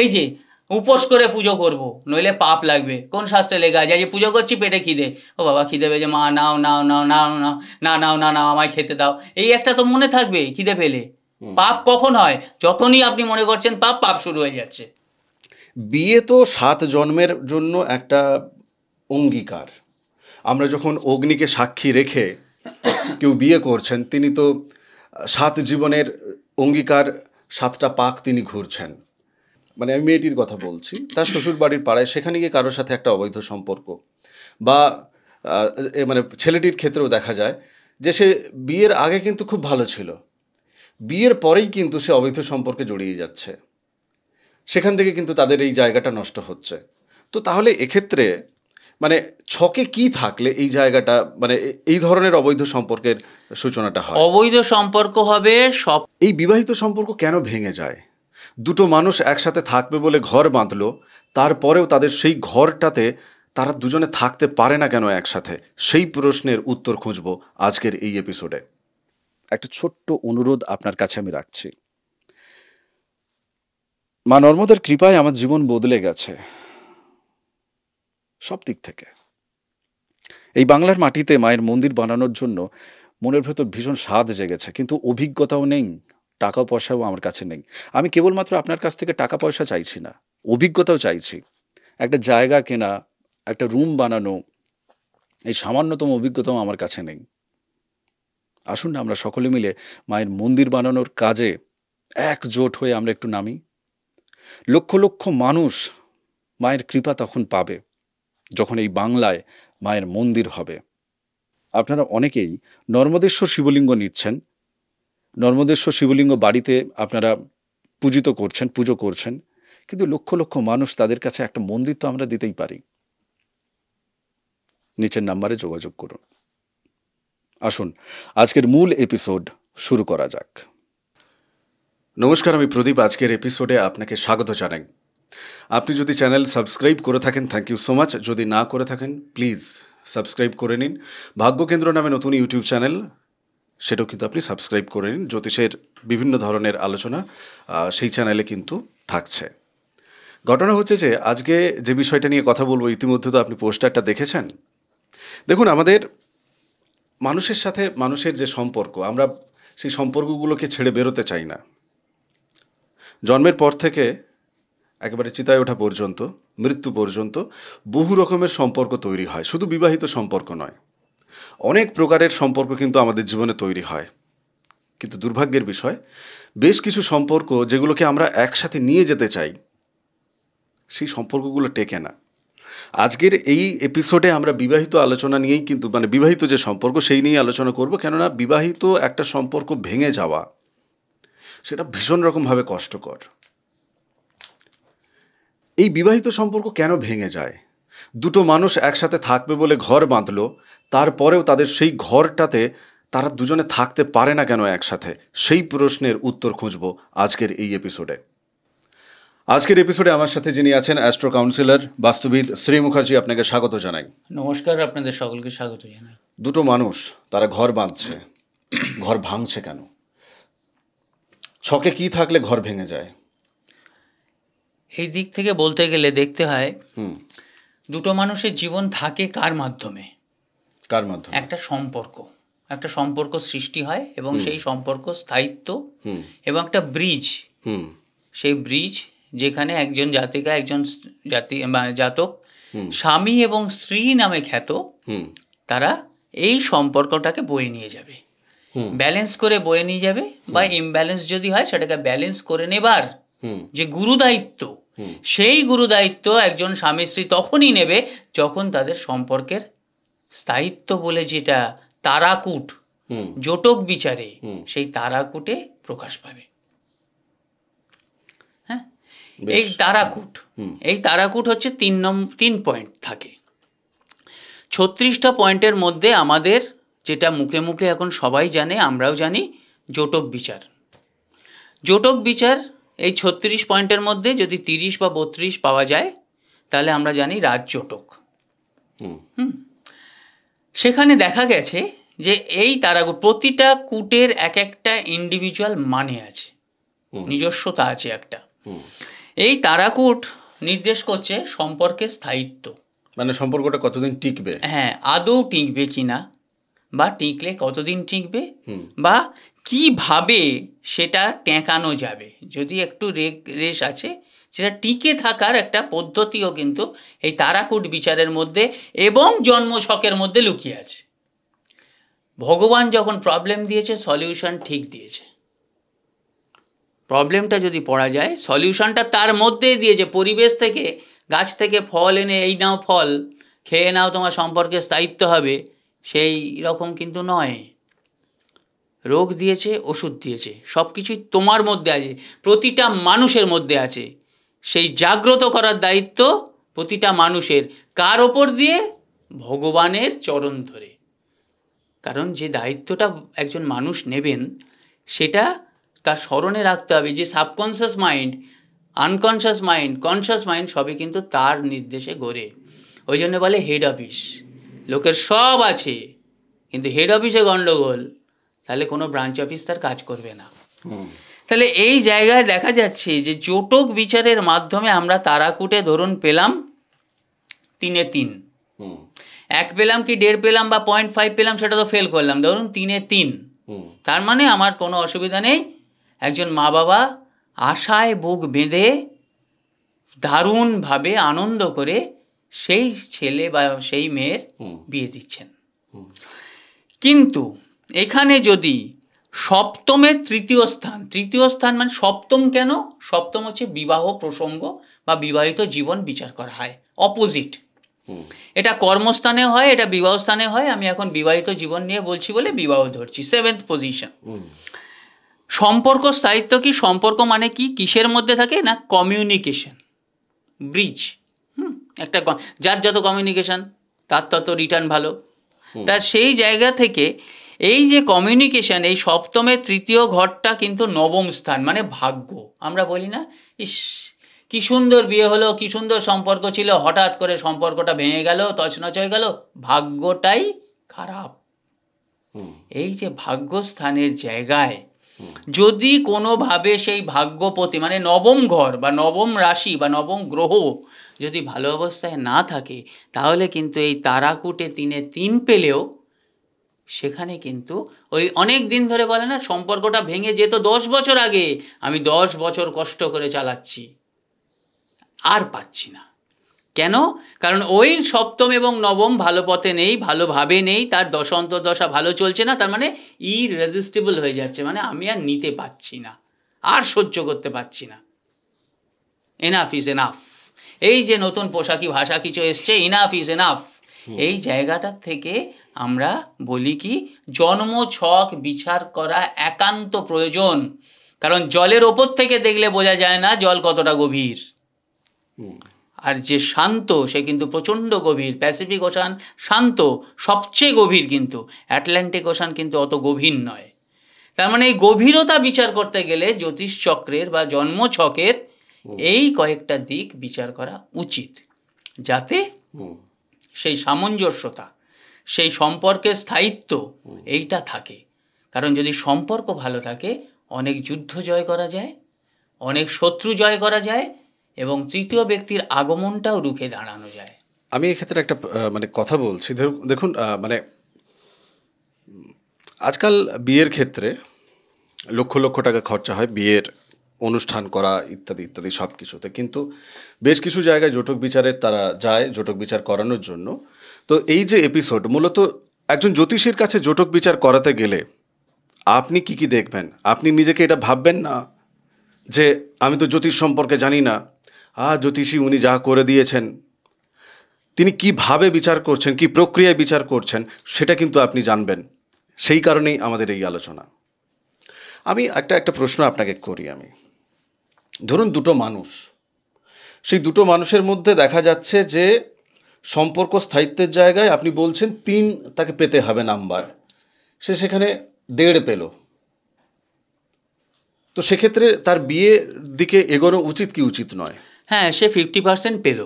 এই যে উপোস করে পুজো করব নইলে পাপ লাগবে কোন শাস্ত্রে লেখা আছে যে পুজো করছি পেটে খিদে ও বাবা খিদে পেয়ে যে মা নাও নাও নাও নাও নাও না নাও না নাও আমায় খেতে দাও এই একটা তো মনে থাকবে খিদে পেলে পাপ কখন হয় যখনই আপনি মনে করছেন পাপ পাপ শুরু হয়ে যাচ্ছে বিয়ে তো সাত জন্মের জন্য একটা অঙ্গীকার আমরা যখন অগ্নিকে সাক্ষী রেখে কেউ বিয়ে করছেন তিনি তো সাত জীবনের অঙ্গীকার সাতটা পাক তিনি ঘুরছেন মানে আমি মেয়েটির কথা বলছি তার শ্বশুর বাড়ির পাড়ায় সেখানে গিয়ে কারোর সাথে একটা অবৈধ সম্পর্ক বা মানে ছেলেটির ক্ষেত্রেও দেখা যায় যে সে বিয়ের আগে কিন্তু খুব ভালো ছিল বিয়ের পরেই কিন্তু সে অবৈধ সম্পর্কে জড়িয়ে যাচ্ছে সেখান থেকে কিন্তু তাদের এই জায়গাটা নষ্ট হচ্ছে তো তাহলে এক্ষেত্রে মানে ছকে কি থাকলে এই জায়গাটা মানে এই ধরনের অবৈধ সম্পর্কের সূচনাটা হয় অবৈধ সম্পর্ক হবে সব এই বিবাহিত সম্পর্ক কেন ভেঙে যায় দুটো মানুষ একসাথে থাকবে বলে ঘর বাঁধল তারপরেও তাদের সেই ঘরটাতে তারা দুজনে থাকতে পারে না কেন একসাথে সেই প্রশ্নের উত্তর খুঁজব আজকের এই এপিসোডে একটা ছোট্ট অনুরোধ আপনার কাছে আমি রাখছি মা নর্মদার কৃপায় আমার জীবন বদলে গেছে সব দিক থেকে এই বাংলার মাটিতে মায়ের মন্দির বানানোর জন্য মনের ভেতর ভীষণ স্বাদ জেগেছে কিন্তু অভিজ্ঞতাও নেই টাকা পয়সাও আমার কাছে নেই আমি কেবলমাত্র আপনার কাছ থেকে টাকা পয়সা চাইছি না অভিজ্ঞতাও চাইছি একটা জায়গা কেনা একটা রুম বানানো এই সামান্যতম অভিজ্ঞতাও আমার কাছে নেই আসুন না আমরা সকলে মিলে মায়ের মন্দির বানানোর কাজে একজোট হয়ে আমরা একটু নামি লক্ষ লক্ষ মানুষ মায়ের কৃপা তখন পাবে যখন এই বাংলায় মায়ের মন্দির হবে আপনারা অনেকেই নর্মদেশ্বর শিবলিঙ্গ নিচ্ছেন নর্মদেশ্বর শিবলিঙ্গ বাড়িতে আপনারা পূজিত করছেন পুজো করছেন কিন্তু লক্ষ লক্ষ মানুষ তাদের কাছে একটা মন্দির তো আমরা দিতেই পারি নিচের নাম্বারে যোগাযোগ করুন আসুন আজকের মূল এপিসোড শুরু করা যাক নমস্কার আমি প্রদীপ আজকের এপিসোডে আপনাকে স্বাগত জানাই আপনি যদি চ্যানেল সাবস্ক্রাইব করে থাকেন থ্যাংক ইউ সো মাচ যদি না করে থাকেন প্লিজ সাবস্ক্রাইব করে নিন ভাগ্যকেন্দ্র নামে নতুন ইউটিউব চ্যানেল সেটাও কিন্তু আপনি সাবস্ক্রাইব করে নিন জ্যোতিষের বিভিন্ন ধরনের আলোচনা সেই চ্যানেলে কিন্তু থাকছে ঘটনা হচ্ছে যে আজকে যে বিষয়টা নিয়ে কথা বলবো ইতিমধ্যে তো আপনি পোস্টারটা দেখেছেন দেখুন আমাদের মানুষের সাথে মানুষের যে সম্পর্ক আমরা সেই সম্পর্কগুলোকে ছেড়ে বেরোতে চাই না জন্মের পর থেকে একেবারে চিতায় ওঠা পর্যন্ত মৃত্যু পর্যন্ত বহু রকমের সম্পর্ক তৈরি হয় শুধু বিবাহিত সম্পর্ক নয় অনেক প্রকারের সম্পর্ক কিন্তু আমাদের জীবনে তৈরি হয় কিন্তু দুর্ভাগ্যের বিষয় বেশ কিছু সম্পর্ক যেগুলোকে আমরা একসাথে নিয়ে যেতে চাই সেই সম্পর্কগুলো টেকে না আজকের এই এপিসোডে আমরা বিবাহিত আলোচনা নিয়েই কিন্তু মানে বিবাহিত যে সম্পর্ক সেই নিয়েই আলোচনা করব কেননা বিবাহিত একটা সম্পর্ক ভেঙে যাওয়া সেটা ভীষণ রকমভাবে কষ্টকর এই বিবাহিত সম্পর্ক কেন ভেঙে যায় দুটো মানুষ একসাথে থাকবে বলে ঘর বাঁধল তারপরেও তাদের সেই ঘরটাতে তারা দুজনে থাকতে পারে না কেন একসাথে সেই প্রশ্নের উত্তর খুঁজব আজকের এই এপিসোডে আজকের এপিসোডে আমার সাথে যিনি আছেন অ্যাস্ট্রো কাউন্সিলর বাস্তুবিদ শ্রী মুখার্জি আপনাকে স্বাগত জানাই নমস্কার আপনাদের সকলকে স্বাগত জানাই দুটো মানুষ তারা ঘর বাঁধছে ঘর ভাঙছে কেন ছকে কি থাকলে ঘর ভেঙে যায় এই দিক থেকে বলতে গেলে দেখতে হয় দুটো মানুষের জীবন থাকে কার মাধ্যমে কার মাধ্যমে একটা সম্পর্ক একটা সম্পর্ক সৃষ্টি হয় এবং সেই সম্পর্ক স্থায়িত্ব এবং একটা ব্রিজ সেই ব্রিজ যেখানে একজন জাতিকা একজন জাতি জাতক স্বামী এবং স্ত্রী নামে খ্যাত তারা এই সম্পর্কটাকে বয়ে নিয়ে যাবে ব্যালেন্স করে বয়ে নিয়ে যাবে বা ইমব্যালেন্স যদি হয় সেটাকে ব্যালেন্স করে নেবার যে গুরু দায়িত্ব সেই গুরু দায়িত্ব একজন স্বামী স্ত্রী তখনই নেবে যখন তাদের সম্পর্কের স্থায়িত্ব বলে যেটা তারাকুট জোটক বিচারে সেই তারাকুটে প্রকাশ পাবে হ্যাঁ এই তারাকুট এই তারাকুট হচ্ছে তিন নম তিন পয়েন্ট থাকে ছত্রিশটা পয়েন্টের মধ্যে আমাদের যেটা মুখে মুখে এখন সবাই জানে আমরাও জানি জোটক বিচার জোটক বিচার এই ছত্রিশ পয়েন্টের মধ্যে যদি তিরিশ বা বত্রিশ পাওয়া যায় তাহলে আমরা জানি রাজচোটক হুম সেখানে দেখা গেছে যে এই তারাগুলো প্রতিটা কুটের এক একটা ইন্ডিভিজুয়াল মানে আছে নিজস্বতা আছে একটা এই তারাকুট নির্দেশ করছে সম্পর্কের স্থায়িত্ব মানে সম্পর্কটা কতদিন টিকবে হ্যাঁ আদৌ টিকবে কিনা বা টিকলে কতদিন টিকবে বা কিভাবে সেটা টেঁকানো যাবে যদি একটু রেস আছে সেটা টিকে থাকার একটা পদ্ধতিও কিন্তু এই তারাকুট বিচারের মধ্যে এবং জন্মছকের মধ্যে লুকিয়ে আছে ভগবান যখন প্রবলেম দিয়েছে সলিউশন ঠিক দিয়েছে প্রবলেমটা যদি পড়া যায় সলিউশনটা তার মধ্যেই দিয়েছে পরিবেশ থেকে গাছ থেকে ফল এনে এই নাও ফল খেয়ে নাও তোমার সম্পর্কে স্থায়িত্ব হবে সেই রকম কিন্তু নয় রোগ দিয়েছে ওষুধ দিয়েছে সব কিছুই তোমার মধ্যে আছে প্রতিটা মানুষের মধ্যে আছে সেই জাগ্রত করার দায়িত্ব প্রতিটা মানুষের কার ওপর দিয়ে ভগবানের চরণ ধরে কারণ যে দায়িত্বটা একজন মানুষ নেবেন সেটা তার স্মরণে রাখতে হবে যে subconscious mind unconscious mind conscious mind সবই কিন্তু তার নির্দেশে গড়ে ওই জন্য বলে হেড অফিস লোকের সব আছে কিন্তু হেড অফিসে গণ্ডগোল তাহলে কোনো ব্রাঞ্চ অফিস তার কাজ করবে না তাহলে এই জায়গায় দেখা যাচ্ছে যে জোটক বিচারের মাধ্যমে আমরা তারাকুটে ধরুন পেলাম তিনে তিন এক পেলাম কি দেড় পেলাম বা পয়েন্ট ফাইভ পেলাম সেটা তো ফেল করলাম ধরুন তিনে তিন তার মানে আমার কোনো অসুবিধা নেই একজন মা বাবা আশায় বুক বেঁধে দারুণভাবে আনন্দ করে সেই ছেলে বা সেই মেয়ের বিয়ে দিচ্ছেন কিন্তু এখানে যদি সপ্তমের তৃতীয় স্থান তৃতীয় স্থান মানে সপ্তম কেন সপ্তম হচ্ছে বিবাহ প্রসঙ্গ বা বিবাহিত জীবন বিচার করা হয় অপোজিট এটা কর্মস্থানে হয় এটা বিবাহ স্থানে হয় আমি এখন বিবাহিত জীবন নিয়ে বলছি বলে বিবাহ ধরছি সেভেন্থ পজিশন সম্পর্ক স্থায়িত্ব কি সম্পর্ক মানে কি কিসের মধ্যে থাকে না কমিউনিকেশন ব্রিজ হুম একটা যার যত কমিউনিকেশন তার তত রিটার্ন ভালো তা সেই জায়গা থেকে এই যে কমিউনিকেশন এই সপ্তমের তৃতীয় ঘরটা কিন্তু নবম স্থান মানে ভাগ্য আমরা বলি না ইস কি সুন্দর বিয়ে হলো কি সুন্দর সম্পর্ক ছিল হঠাৎ করে সম্পর্কটা ভেঙে গেল তছনছ হয়ে গেল ভাগ্যটাই খারাপ এই যে ভাগ্যস্থানের জায়গায় যদি কোনোভাবে সেই ভাগ্যপতি মানে নবম ঘর বা নবম রাশি বা নবম গ্রহ যদি ভালো অবস্থায় না থাকে তাহলে কিন্তু এই তারাকুটে তিনে তিন পেলেও সেখানে কিন্তু ওই অনেক দিন ধরে বলে না সম্পর্কটা ভেঙে যেত দশ বছর আগে আমি দশ বছর কষ্ট করে চালাচ্ছি আর পাচ্ছি না কেন কারণ ওই সপ্তম এবং নবম ভালো পথে নেই ভালোভাবে নেই তার দশ অন্তর্দশা ভালো চলছে না তার মানে ইরেজিস্টেবল হয়ে যাচ্ছে মানে আমি আর নিতে পাচ্ছি না আর সহ্য করতে পারছি না এনাফ ইজ এনাফ এই যে নতুন পোশাকি ভাষা কিছু এসছে ইনাফ ইজ এনাফ এই জায়গাটা থেকে আমরা বলি কি জন্ম ছক বিচার করা একান্ত প্রয়োজন কারণ জলের ওপর থেকে দেখলে বোঝা যায় না জল কতটা গভীর আর যে শান্ত সে কিন্তু প্রচণ্ড গভীর প্যাসিফিক ওশান শান্ত সবচেয়ে গভীর কিন্তু অ্যাটলান্টিক ওশান কিন্তু অত গভীর নয় তার মানে এই গভীরতা বিচার করতে গেলে জ্যোতিষ চক্রের বা জন্ম ছকের এই কয়েকটা দিক বিচার করা উচিত যাতে সেই সামঞ্জস্যতা সেই সম্পর্কের স্থায়িত্ব এইটা থাকে কারণ যদি সম্পর্ক ভালো থাকে অনেক যুদ্ধ জয় করা যায় অনেক শত্রু জয় করা যায় এবং তৃতীয় ব্যক্তির আগমনটাও রুখে দাঁড়ানো যায় আমি এক্ষেত্রে একটা মানে কথা বলছি দেখুন মানে আজকাল বিয়ের ক্ষেত্রে লক্ষ লক্ষ টাকা খরচা হয় বিয়ের অনুষ্ঠান করা ইত্যাদি ইত্যাদি সব কিছুতে কিন্তু বেশ কিছু জায়গায় জোটক বিচারের তারা যায় জোটক বিচার করানোর জন্য তো এই যে এপিসোড মূলত একজন জ্যোতিষীর কাছে জোটক বিচার করাতে গেলে আপনি কি কি দেখবেন আপনি নিজেকে এটা ভাববেন না যে আমি তো জ্যোতিষ সম্পর্কে জানি না আ জ্যোতিষী উনি যা করে দিয়েছেন তিনি কিভাবে বিচার করছেন কি প্রক্রিয়ায় বিচার করছেন সেটা কিন্তু আপনি জানবেন সেই কারণেই আমাদের এই আলোচনা আমি একটা একটা প্রশ্ন আপনাকে করি আমি ধরুন দুটো মানুষ সেই দুটো মানুষের মধ্যে দেখা যাচ্ছে যে সম্পর্ক স্থায়িত্বের জায়গায় আপনি বলছেন তিন তাকে পেতে হবে নাম্বার সে সেখানে দেড় পেল তো সেক্ষেত্রে তার বিয়ের দিকে এগোনো উচিত কি উচিত নয় হ্যাঁ সে ফিফটি পার্সেন্ট পেল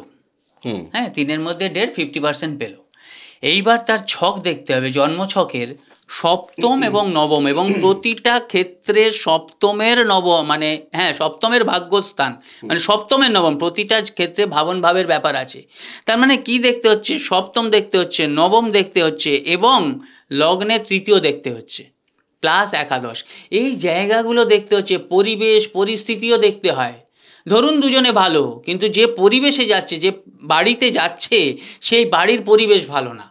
হ্যাঁ তিনের মধ্যে দেড় ফিফটি পার্সেন্ট পেল এইবার তার ছক দেখতে হবে জন্ম ছকের সপ্তম এবং নবম এবং প্রতিটা ক্ষেত্রে সপ্তমের নব মানে হ্যাঁ সপ্তমের ভাগ্যস্থান মানে সপ্তমের নবম প্রতিটা ক্ষেত্রে ভাবন ভাবের ব্যাপার আছে তার মানে কি দেখতে হচ্ছে সপ্তম দেখতে হচ্ছে নবম দেখতে হচ্ছে এবং লগ্নে তৃতীয় দেখতে হচ্ছে প্লাস একাদশ এই জায়গাগুলো দেখতে হচ্ছে পরিবেশ পরিস্থিতিও দেখতে হয় ধরুন দুজনে ভালো কিন্তু যে পরিবেশে যাচ্ছে যে বাড়িতে যাচ্ছে সেই বাড়ির পরিবেশ ভালো না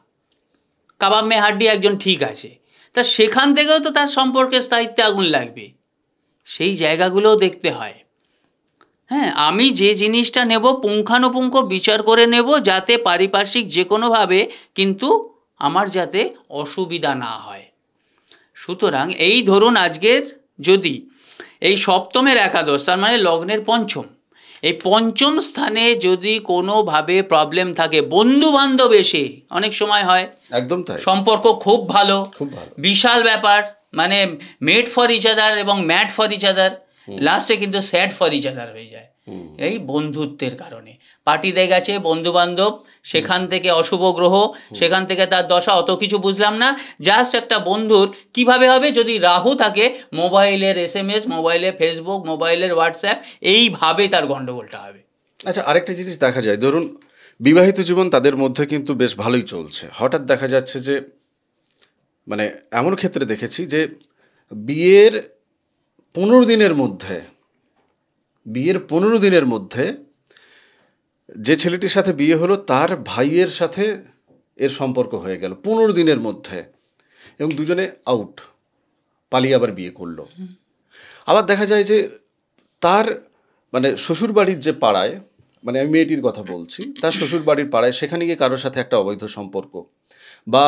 কাবাব মেহাড্ডি একজন ঠিক আছে তা সেখান থেকেও তো তার সম্পর্কে স্থায়িত্বে আগুন লাগবে সেই জায়গাগুলোও দেখতে হয় হ্যাঁ আমি যে জিনিসটা নেব পুঙ্খানুপুঙ্খ বিচার করে নেব যাতে পারিপার্শ্বিক যে কোনোভাবে কিন্তু আমার যাতে অসুবিধা না হয় সুতরাং এই ধরুন আজকের যদি এই সপ্তমের একাদশ তার মানে লগ্নের পঞ্চম এই পঞ্চম স্থানে যদি কোনোভাবে প্রবলেম থাকে বন্ধু বান্ধব এসে অনেক সময় হয় একদম তাই সম্পর্ক খুব ভালো বিশাল ব্যাপার মানে মেড ফর ইচ আদার এবং ম্যাট ফর ইচ আদার লাস্টে কিন্তু স্যাড ফর ইচ আদার হয়ে যায় এই বন্ধুত্বের কারণে পার্টিতে গেছে বন্ধু বান্ধব সেখান থেকে অশুভ গ্রহ সেখান থেকে তার দশা অত কিছু বুঝলাম না জাস্ট একটা বন্ধুর কিভাবে হবে যদি রাহু থাকে মোবাইলের এস এম এস মোবাইলের ফেসবুক মোবাইলের হোয়াটসঅ্যাপ এইভাবে তার গণ্ডগোলটা হবে আচ্ছা আরেকটা জিনিস দেখা যায় ধরুন বিবাহিত জীবন তাদের মধ্যে কিন্তু বেশ ভালোই চলছে হঠাৎ দেখা যাচ্ছে যে মানে এমন ক্ষেত্রে দেখেছি যে বিয়ের পনেরো দিনের মধ্যে বিয়ের পনেরো দিনের মধ্যে যে ছেলেটির সাথে বিয়ে হলো তার ভাইয়ের সাথে এর সম্পর্ক হয়ে গেল পনেরো দিনের মধ্যে এবং দুজনে আউট পালিয়ে আবার বিয়ে করলো আবার দেখা যায় যে তার মানে শ্বশুর বাড়ির যে পাড়ায় মানে আমি মেয়েটির কথা বলছি তার শ্বশুর বাড়ির পাড়ায় সেখানে গিয়ে কারোর সাথে একটা অবৈধ সম্পর্ক বা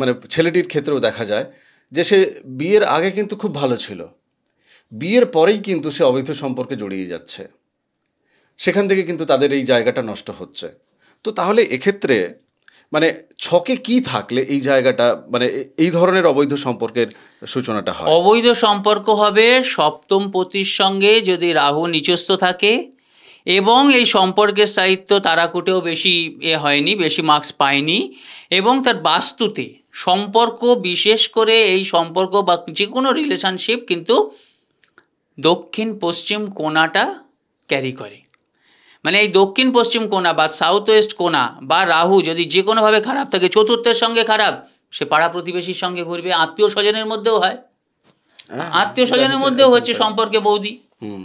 মানে ছেলেটির ক্ষেত্রেও দেখা যায় যে সে বিয়ের আগে কিন্তু খুব ভালো ছিল বিয়ের পরেই কিন্তু সে অবৈধ সম্পর্কে জড়িয়ে যাচ্ছে সেখান থেকে কিন্তু তাদের এই জায়গাটা নষ্ট হচ্ছে তো তাহলে এক্ষেত্রে মানে ছকে কি থাকলে এই জায়গাটা মানে এই ধরনের অবৈধ সম্পর্কের সূচনাটা হয় অবৈধ সম্পর্ক হবে সপ্তম পতির সঙ্গে যদি রাহু নিচস্থ থাকে এবং এই সম্পর্কের স্থায়িত্ব তারাকুটেও বেশি এ হয়নি বেশি মার্ক্স পায়নি এবং তার বাস্তুতে সম্পর্ক বিশেষ করে এই সম্পর্ক বা যে কোনো রিলেশনশিপ কিন্তু দক্ষিণ পশ্চিম কোনাটা ক্যারি করে মানে এই দক্ষিণ পশ্চিম কোনা বা সাউথ ওয়েস্ট কোনা বা রাহু যদি যে কোনোভাবে খারাপ থাকে চতুর্থের সঙ্গে খারাপ সে পাড়া প্রতিবেশীর সঙ্গে ঘুরবে আত্মীয় স্বজনের মধ্যেও হয় হ্যাঁ, আত্মীয় স্বজনের মধ্যেও হচ্ছে সম্পর্কে বৌদি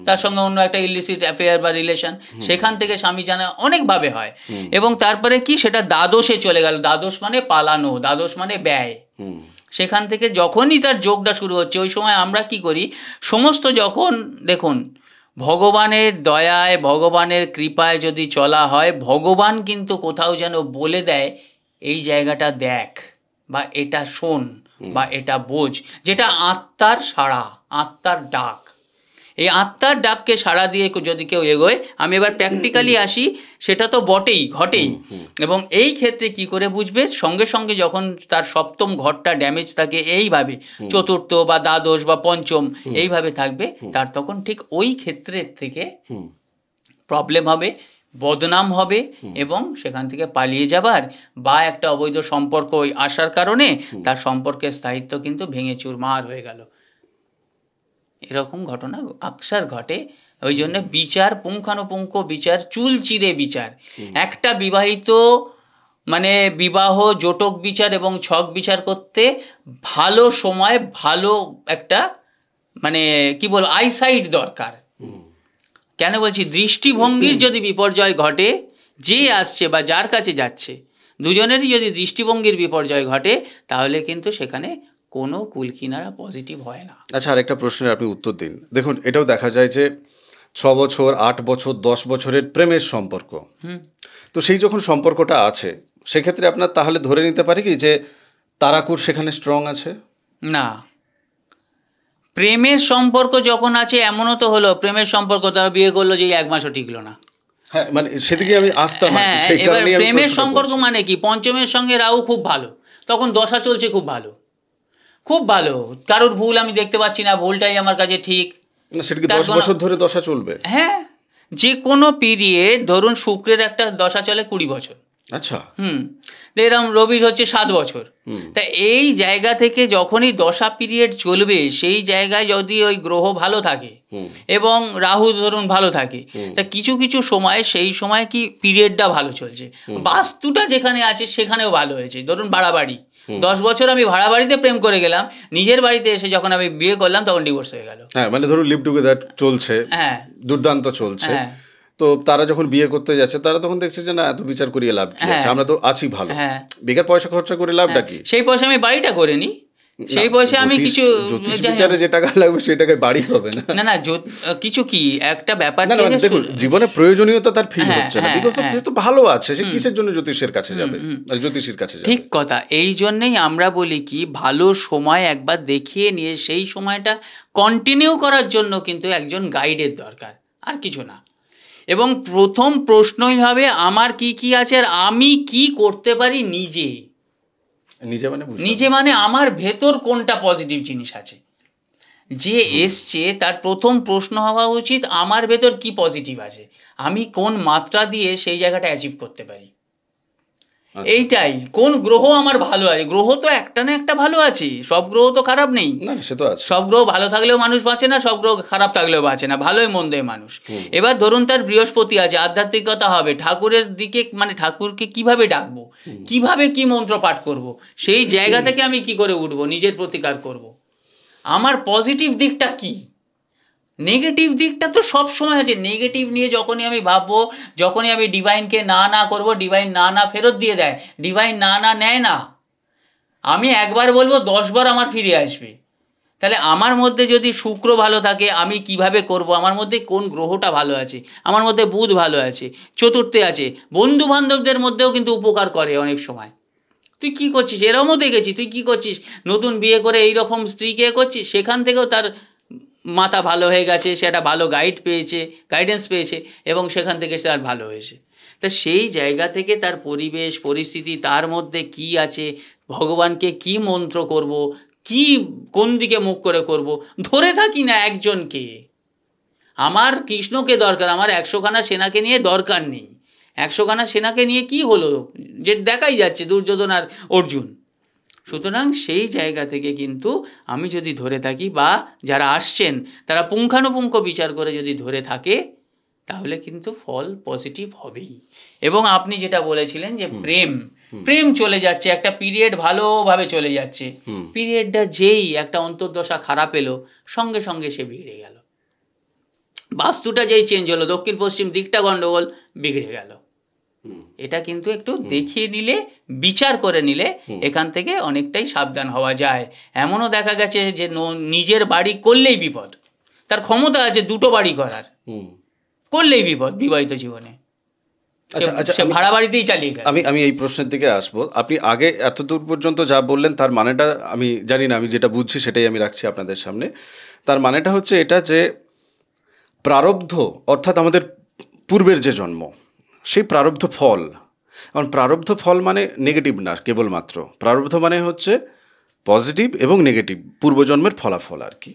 তার সঙ্গে অন্য একটা ইলিসিট অ্যাফেয়ার বা রিলেশন সেখান থেকে স্বামী জানা অনেকভাবে হয় এবং তারপরে কি সেটা দ্বাদশে চলে গেল দ্বাদশ মানে পালানো দ্বাদশ মানে ব্যয় সেখান থেকে যখনই তার যোগটা শুরু হচ্ছে ওই সময় আমরা কি করি সমস্ত যখন দেখুন ভগবানের দয়ায় ভগবানের কৃপায় যদি চলা হয় ভগবান কিন্তু কোথাও যেন বলে দেয় এই জায়গাটা দেখ বা এটা শোন বা এটা বোঝ যেটা আত্মার সাড়া আত্মার ডাক এই আত্মার ডাককে সাড়া দিয়ে যদি কেউ এগোয় আমি এবার প্র্যাকটিক্যালি আসি সেটা তো বটেই ঘটেই এবং এই ক্ষেত্রে কি করে বুঝবে সঙ্গে সঙ্গে যখন তার সপ্তম ঘরটা ড্যামেজ থাকে এইভাবে চতুর্থ বা দ্বাদশ বা পঞ্চম এইভাবে থাকবে তার তখন ঠিক ওই ক্ষেত্রের থেকে প্রবলেম হবে বদনাম হবে এবং সেখান থেকে পালিয়ে যাবার বা একটা অবৈধ সম্পর্ক আসার কারণে তার সম্পর্কের স্থায়িত্ব কিন্তু ভেঙে চুরমার হয়ে গেল এরকম ঘটনা আকসার ঘটে ওই জন্য বিচার পুঙ্খানুপুঙ্খ বিচার চুল চিরে বিচার একটা বিবাহিত মানে বিবাহ জোটক বিচার এবং ছক বিচার করতে ভালো সময় ভালো একটা মানে কি বল আইসাইট দরকার কেন বলছি দৃষ্টিভঙ্গির যদি বিপর্যয় ঘটে যে আসছে বা যার কাছে যাচ্ছে দুজনেরই যদি দৃষ্টিভঙ্গির বিপর্যয় ঘটে তাহলে কিন্তু সেখানে কোনো কুলকিনারা পজিটিভ হয় না আচ্ছা আরেকটা প্রশ্নের আপনি উত্তর দিন দেখুন এটাও দেখা যায় যে ছ বছর আট বছর দশ বছরের প্রেমের সম্পর্ক তো সেই যখন সম্পর্কটা আছে সেক্ষেত্রে আপনার তাহলে ধরে নিতে পারি কি যে তারাকুর সেখানে স্ট্রং আছে না প্রেমের সম্পর্ক যখন আছে এমনও তো হলো প্রেমের সম্পর্ক তারা বিয়ে করলো যে এক মাসও টিকলো না হ্যাঁ মানে সেদিকে আমি আসতাম হ্যাঁ, প্রেমের সম্পর্ক মানে কি পঞ্চমের সঙ্গে রাহু খুব ভালো তখন দশা চলছে খুব ভালো খুব ভালো কারোর ভুল আমি দেখতে পাচ্ছি না ভুলটাই আমার কাছে ঠিক দশ বছর ধরে দশা চলবে হ্যাঁ যে কোনো পিরিয়ড ধরুন শুক্রের একটা দশা চলে কুড়ি বছর আচ্ছা হুম এরকম রবির হচ্ছে সাত বছর তা এই জায়গা থেকে যখনই দশা পিরিয়ড চলবে সেই জায়গায় যদি ওই গ্রহ ভালো থাকে এবং রাহু ধরুন ভালো থাকে তা কিছু কিছু সময় সেই সময় কি পিরিয়ডটা ভালো চলছে বাস্তুটা যেখানে আছে সেখানেও ভালো হয়েছে ধরুন বাড়াবাড়ি দশ বছর আমি ভাড়া বাড়িতে প্রেম করে গেলাম নিজের বাড়িতে এসে যখন আমি বিয়ে করলাম তখন ডিভোর্স হয়ে গেল হ্যাঁ মানে ধরুন লিভ টুগেদার চলছে হ্যাঁ দুর্দান্ত চলছে হ্যাঁ। তো তারা যখন বিয়ে করতে যাচ্ছে তারা তখন দেখছে যে না এত বিচার করিয়ে লাভ কি আছে হ্যাঁ। আমরা তো আছি ভালো হ্যাঁ। বেকার পয়সা খরচা করে লাভটা কি সেই পয়সা আমি বাড়িটা করে নিই সেই বয়সে আমি কিছু বিচারে যে টাকা লাগবে সেই টাকায় বাড়ি হবে না না না কিছু কি একটা ব্যাপার না মানে দেখুন জীবনে প্রয়োজনীয়তা তার ফিল হ্যাঁ, হচ্ছে না বিকজ হ্যাঁ, অফ হ্যাঁ। যেহেতু ভালো আছে সে কিসের জন্য জ্যোতিষের কাছে যাবে মানে জ্যোতিষীর কাছে যাবে ঠিক কথা এই জন্যই আমরা বলি কি ভালো সময় একবার দেখিয়ে নিয়ে সেই সময়টা কন্টিনিউ করার জন্য কিন্তু একজন গাইডের দরকার আর কিছু না এবং প্রথম প্রশ্নই হবে আমার কি কি আছে আর আমি কি করতে পারি নিজে নিজে মানে নিজে মানে আমার ভেতর কোনটা পজিটিভ জিনিস আছে যে এসছে তার প্রথম প্রশ্ন হওয়া উচিত আমার ভেতর কি পজিটিভ আছে আমি কোন মাত্রা দিয়ে সেই জায়গাটা অ্যাচিভ করতে পারি আচ্ছা। এইটাই কোন গ্রহ আমার ভালো আছে গ্রহ তো একটা না একটা ভালো আছে সব গ্রহ তো খারাপ নেই সে তো আছে সব গ্রহ ভালো থাকলেও মানুষ বাঁচে না সব গ্রহ খারাপ থাকলেও বাঁচে না ভালোই দেয় মানুষ এবার ধরুন তার বৃহস্পতি আছে আধ্যাত্মিকতা হবে ঠাকুরের দিকে মানে ঠাকুরকে কিভাবে ডাকবো কিভাবে কি মন্ত্র পাঠ করব। সেই জায়গা থেকে আমি কি করে উঠবো নিজের প্রতিকার করব। আমার পজিটিভ দিকটা কী নেগেটিভ দিকটা তো সব সময় আছে নেগেটিভ নিয়ে যখনই আমি ভাববো যখনই আমি ডিভাইনকে না না করব ডিভাইন না না ফেরত দিয়ে দেয় ডিভাইন না না নেয় না আমি একবার বলবো দশবার আমার ফিরে আসবে তাহলে আমার মধ্যে যদি শুক্র ভালো থাকে আমি কিভাবে করব আমার মধ্যে কোন গ্রহটা ভালো আছে আমার মধ্যে বুধ ভালো আছে চতুর্থে আছে বন্ধু বান্ধবদের মধ্যেও কিন্তু উপকার করে অনেক সময় তুই কি করছিস এরমও দেখেছি তুই কি করছিস নতুন বিয়ে করে এই রকম স্ত্রীকে করছিস সেখান থেকেও তার মাথা ভালো হয়ে গেছে সে একটা ভালো গাইড পেয়েছে গাইডেন্স পেয়েছে এবং সেখান থেকে সে আর ভালো হয়েছে তা সেই জায়গা থেকে তার পরিবেশ পরিস্থিতি তার মধ্যে কি আছে ভগবানকে কি মন্ত্র করব কি কোন দিকে মুখ করে করব ধরে থাকি না একজনকে আমার কৃষ্ণকে দরকার আমার একশোখানা সেনাকে নিয়ে দরকার নেই একশোখানা সেনাকে নিয়ে কি হলো যে দেখাই যাচ্ছে দুর্যোধন আর অর্জুন সুতরাং সেই জায়গা থেকে কিন্তু আমি যদি ধরে থাকি বা যারা আসছেন তারা পুঙ্খানুপুঙ্খ বিচার করে যদি ধরে থাকে তাহলে কিন্তু ফল পজিটিভ হবেই এবং আপনি যেটা বলেছিলেন যে প্রেম প্রেম চলে যাচ্ছে একটা পিরিয়ড ভালোভাবে চলে যাচ্ছে পিরিয়ডটা যেই একটা অন্তর্দশা খারাপ এলো সঙ্গে সঙ্গে সে বিগড়ে গেল বাস্তুটা যেই চেঞ্জ হলো দক্ষিণ পশ্চিম দিকটা গন্ডগোল বিগড়ে গেল এটা কিন্তু একটু দেখিয়ে নিলে বিচার করে নিলে এখান থেকে অনেকটাই সাবধান হওয়া যায় এমনও দেখা গেছে যে নিজের বাড়ি করলেই বিপদ তার ক্ষমতা আছে দুটো বাড়ি করার করলেই বিপদ বিবাহিত জীবনে আচ্ছা, আচ্ছা, ভাড়া বাড়িতেই চালিয়ে আমি আমি এই প্রশ্নের দিকে আসবো আপনি আগে এতদূর পর্যন্ত যা বললেন তার মানেটা আমি জানি না আমি যেটা বুঝছি সেটাই আমি রাখছি আপনাদের সামনে তার মানেটা হচ্ছে এটা যে প্রারব্ধ অর্থাৎ আমাদের পূর্বের যে জন্ম সেই প্রারব্ধ ফল এখন প্রারব্ধ ফল মানে নেগেটিভ না কেবলমাত্র প্রারব্ধ মানে হচ্ছে পজিটিভ এবং নেগেটিভ পূর্বজন্মের ফলাফল আর কি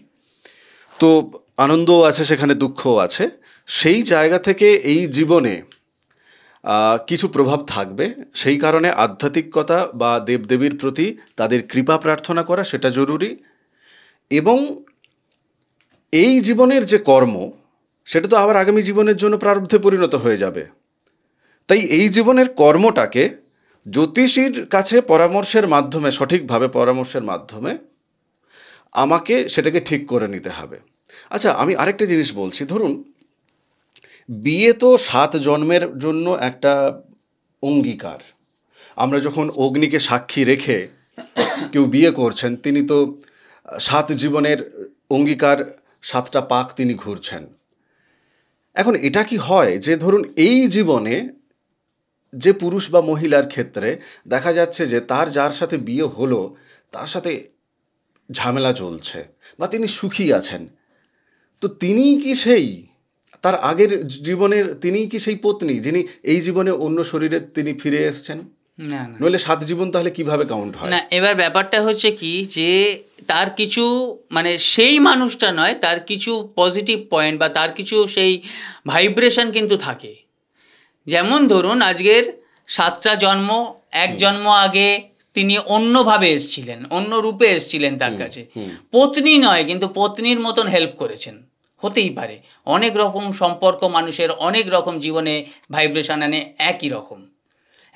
তো আনন্দও আছে সেখানে দুঃখও আছে সেই জায়গা থেকে এই জীবনে কিছু প্রভাব থাকবে সেই কারণে আধ্যাত্মিকতা বা দেবদেবীর প্রতি তাদের কৃপা প্রার্থনা করা সেটা জরুরি এবং এই জীবনের যে কর্ম সেটা তো আবার আগামী জীবনের জন্য প্রারব্ধে পরিণত হয়ে যাবে তাই এই জীবনের কর্মটাকে জ্যোতিষীর কাছে পরামর্শের মাধ্যমে সঠিকভাবে পরামর্শের মাধ্যমে আমাকে সেটাকে ঠিক করে নিতে হবে আচ্ছা আমি আরেকটা জিনিস বলছি ধরুন বিয়ে তো সাত জন্মের জন্য একটা অঙ্গীকার আমরা যখন অগ্নিকে সাক্ষী রেখে কেউ বিয়ে করছেন তিনি তো সাত জীবনের অঙ্গীকার সাতটা পাক তিনি ঘুরছেন এখন এটা কি হয় যে ধরুন এই জীবনে যে পুরুষ বা মহিলার ক্ষেত্রে দেখা যাচ্ছে যে তার যার সাথে বিয়ে হলো তার সাথে ঝামেলা চলছে বা তিনি সুখী আছেন তো তিনিই কি সেই তার আগের জীবনের তিনিই কি সেই পত্নী যিনি এই জীবনে অন্য শরীরে তিনি ফিরে এসছেন নইলে সাত জীবন তাহলে কিভাবে কাউন্ট হয় না এবার ব্যাপারটা হচ্ছে কি যে তার কিছু মানে সেই মানুষটা নয় তার কিছু পজিটিভ পয়েন্ট বা তার কিছু সেই ভাইব্রেশন কিন্তু থাকে যেমন ধরুন আজকের সাতটা জন্ম এক জন্ম আগে তিনি অন্যভাবে এসছিলেন অন্য রূপে এসছিলেন তার কাছে পত্নী নয় কিন্তু পত্নীর মতন হেল্প করেছেন হতেই পারে অনেক রকম সম্পর্ক মানুষের অনেক রকম জীবনে ভাইব্রেশন আনে একই রকম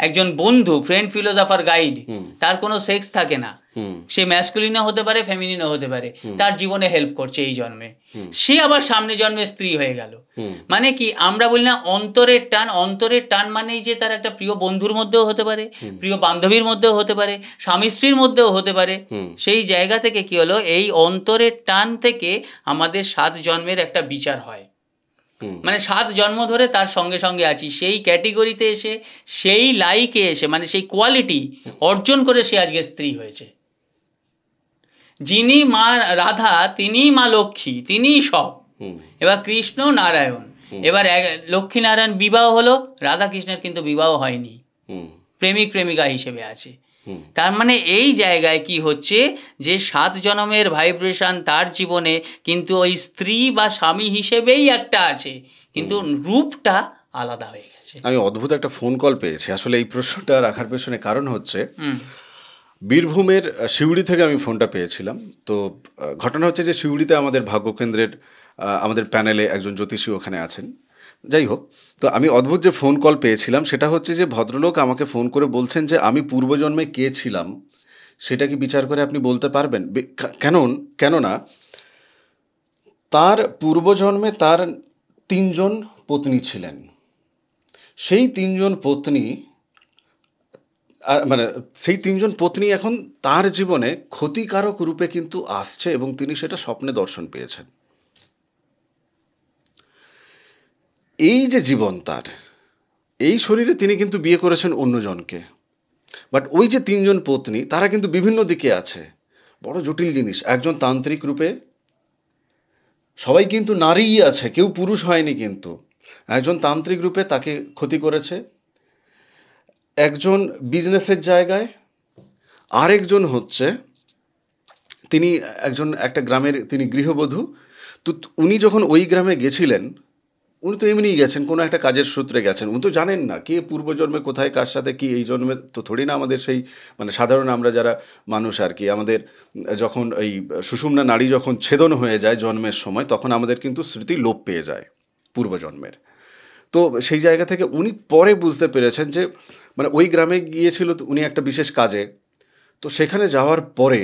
একজন বন্ধু ফ্রেন্ড ফিলোজাফার গাইড তার কোনো সেক্স থাকে না সে ম্যাসকুলিনও হতে পারে ফেমিনিনও হতে পারে তার জীবনে হেল্প করছে এই জন্মে সে আবার সামনে জন্মে স্ত্রী হয়ে গেল মানে কি আমরা বলি না অন্তরের টান অন্তরের টান মানেই যে তার একটা প্রিয় বন্ধুর মধ্যেও হতে পারে প্রিয় বান্ধবীর মধ্যেও হতে পারে স্বামী স্ত্রীর মধ্যেও হতে পারে সেই জায়গা থেকে কি হলো এই অন্তরের টান থেকে আমাদের সাত জন্মের একটা বিচার হয় মানে সাত জন্ম ধরে তার সঙ্গে সঙ্গে আছি সেই ক্যাটেগরিতে এসে সেই লাইকে এসে মানে সেই কোয়ালিটি অর্জন করে সে আজকে স্ত্রী হয়েছে যিনি মা রাধা তিনি মা লক্ষ্মী তিনি সব এবার কৃষ্ণ নারায়ণ এবার লক্ষ্মী নারায়ণ বিবাহ হলো রাধা কৃষ্ণের কিন্তু বিবাহ হয়নি প্রেমিক প্রেমিকা হিসেবে আছে তার মানে এই জায়গায় কি হচ্ছে যে সাত জনমের ভাইব্রেশন তার জীবনে কিন্তু ওই স্ত্রী বা স্বামী হিসেবেই একটা আছে কিন্তু রূপটা আলাদা হয়ে গেছে আমি অদ্ভুত একটা ফোন কল পেয়েছি আসলে এই প্রশ্নটা রাখার পেছনে কারণ হচ্ছে বীরভূমের শিউড়ি থেকে আমি ফোনটা পেয়েছিলাম তো ঘটনা হচ্ছে যে শিউড়িতে আমাদের ভাগ্যকেন্দ্রের আমাদের প্যানেলে একজন জ্যোতিষী ওখানে আছেন যাই হোক তো আমি অদ্ভুত যে ফোন কল পেয়েছিলাম সেটা হচ্ছে যে ভদ্রলোক আমাকে ফোন করে বলছেন যে আমি পূর্বজন্মে কে ছিলাম সেটা কি বিচার করে আপনি বলতে পারবেন কেন কেননা তার পূর্বজন্মে তার তিনজন পত্নী ছিলেন সেই তিনজন পত্নী মানে সেই তিনজন পত্নী এখন তার জীবনে ক্ষতিকারক রূপে কিন্তু আসছে এবং তিনি সেটা স্বপ্নে দর্শন পেয়েছেন এই যে জীবন তার এই শরীরে তিনি কিন্তু বিয়ে করেছেন অন্যজনকে বাট ওই যে তিনজন পত্নী তারা কিন্তু বিভিন্ন দিকে আছে বড় জটিল জিনিস একজন তান্ত্রিক রূপে সবাই কিন্তু নারীই আছে কেউ পুরুষ হয়নি কিন্তু একজন তান্ত্রিক রূপে তাকে ক্ষতি করেছে একজন বিজনেসের জায়গায় আরেকজন হচ্ছে তিনি একজন একটা গ্রামের তিনি গৃহবধূ তো উনি যখন ওই গ্রামে গেছিলেন উনি তো এমনিই গেছেন কোনো একটা কাজের সূত্রে গেছেন উনি তো জানেন না কে পূর্বজন্মে কোথায় কার সাথে কী এই জন্মে তো থোড়ি না আমাদের সেই মানে সাধারণ আমরা যারা মানুষ আর কি আমাদের যখন এই সুষুম্না নারী যখন ছেদন হয়ে যায় জন্মের সময় তখন আমাদের কিন্তু স্মৃতি লোপ পেয়ে যায় পূর্বজন্মের তো সেই জায়গা থেকে উনি পরে বুঝতে পেরেছেন যে মানে ওই গ্রামে গিয়েছিল উনি একটা বিশেষ কাজে তো সেখানে যাওয়ার পরে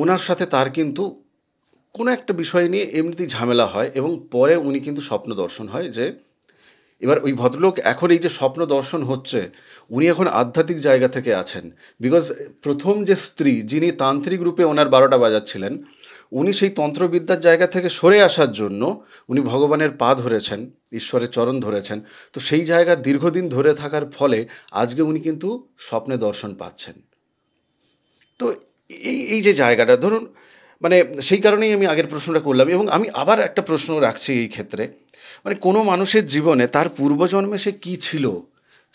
ওনার সাথে তার কিন্তু কোনো একটা বিষয় নিয়ে এমনিতেই ঝামেলা হয় এবং পরে উনি কিন্তু স্বপ্ন দর্শন হয় যে এবার ওই ভদ্রলোক এখন এই যে স্বপ্ন দর্শন হচ্ছে উনি এখন আধ্যাত্মিক জায়গা থেকে আছেন বিকজ প্রথম যে স্ত্রী যিনি তান্ত্রিক রূপে ওনার বারোটা বাজাচ্ছিলেন উনি সেই তন্ত্রবিদ্যার জায়গা থেকে সরে আসার জন্য উনি ভগবানের পা ধরেছেন ঈশ্বরের চরণ ধরেছেন তো সেই জায়গা দীর্ঘদিন ধরে থাকার ফলে আজকে উনি কিন্তু স্বপ্নে দর্শন পাচ্ছেন তো এই এই যে জায়গাটা ধরুন মানে সেই কারণেই আমি আগের প্রশ্নটা করলাম এবং আমি আবার একটা প্রশ্ন রাখছি এই ক্ষেত্রে মানে কোনো মানুষের জীবনে তার পূর্বজন্মে সে কী ছিল